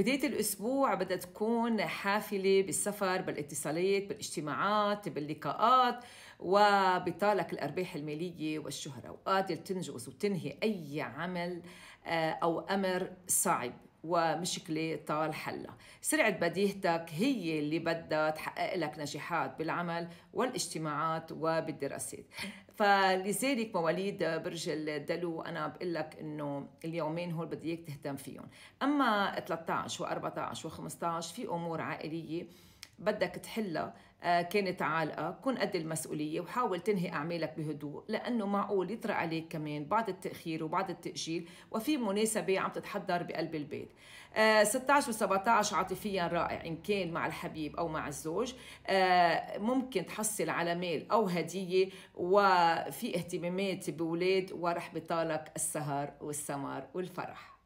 بداية الأسبوع بدها تكون حافلة بالسفر بالاتصالات بالاجتماعات باللقاءات وبطالك الأرباح المالية والشهرة وقادر تنجز وتنهي أي عمل آه، أو أمر صعب ومشكلة طال حلها سرعة بديهتك هي اللي بدها تحقق لك نجاحات بالعمل والاجتماعات وبالدراسات فلذلك مواليد برج الدلو أنا بقول لك إنه اليومين هول بدي إياك تهتم فيهم أما 13 و14 و15 في أمور عائلية بدك تحلها آه، كانت عالقة كن قد المسؤولية وحاول تنهي أعمالك بهدوء لأنه معقول يطرأ عليك كمان بعض التأخير وبعض التأجيل وفي مناسبة عم تتحضر بقلب البيت 16 آه، و17 عاطفيا رائع إن كان مع الحبيب أو مع الزوج آه، ممكن تحصل على مال أو هدية وفي اهتمامات بولاد ورح بطالك السهر والسمر والفرح